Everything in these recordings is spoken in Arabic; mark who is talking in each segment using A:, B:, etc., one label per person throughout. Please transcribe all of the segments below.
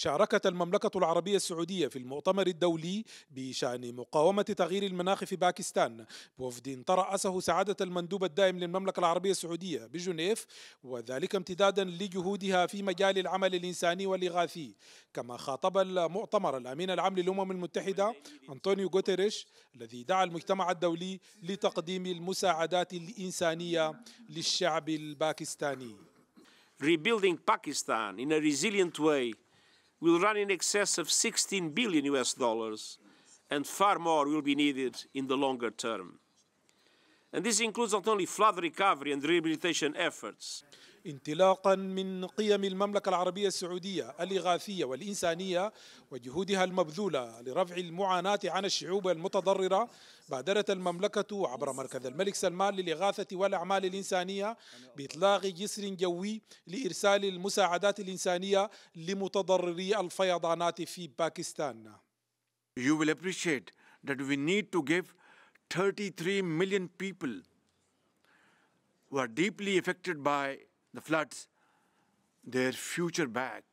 A: شاركت المملكة العربية السعودية في المؤتمر الدولي بشأن مقاومة تغيير المناخ في باكستان بوفد ترأسه سعادة المندوب الدائم للمملكة العربية السعودية بجنيف وذلك امتدادا لجهودها في مجال العمل الإنساني والإغاثي كما خاطب المؤتمر الأمين العام للأمم المتحدة أنطونيو غوتيريش الذي دعا المجتمع الدولي لتقديم المساعدات الإنسانية للشعب الباكستاني
B: Rebuilding Pakistan in a resilient way will run in excess of 16 billion US dollars, and far more will be needed in the longer term. And this includes not only flood recovery and rehabilitation efforts,
A: انطلاقا من قيم المملكة العربية السعودية الإغاثية والإنسانية وجهودها المبذولة لرفع المعاناة عن الشعوب المتضررة بادرت المملكة عبر مركز الملك سلمان للإغاثة والأعمال الإنسانية بإطلاق جسر جوي لإرسال المساعدات الإنسانية لمتضرري الفيضانات في باكستان. You will appreciate that we need to give
C: 33 million people who are deeply affected by the floods, their future back.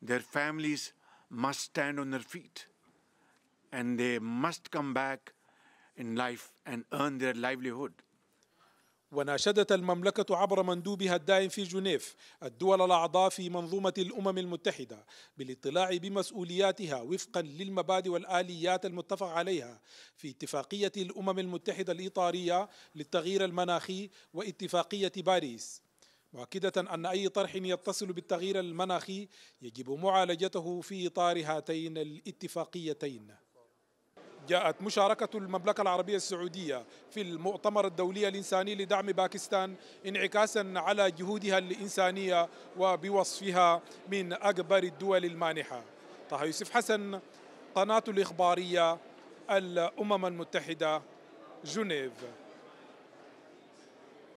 C: Their families must stand on their feet
A: and they must come back in life and earn their livelihood. وناشدت المملكة عبر مندوبها الدائم في جنيف الدول الأعضاء في منظومة الأمم المتحدة بالاطلاع بمسؤولياتها وفقا للمبادئ والآليات المتفق عليها في اتفاقية الأمم المتحدة الإطارية للتغيير المناخي واتفاقية باريس مؤكدة أن أي طرح يتصل بالتغيير المناخي يجب معالجته في إطار هاتين الاتفاقيتين جاءت مشاركة المملكة العربية السعودية في المؤتمر الدولي الإنساني لدعم باكستان انعكاسا على جهودها الإنسانية وبوصفها من أكبر الدول المانحة طه يوسف حسن قناة الإخبارية الأمم المتحدة جنيف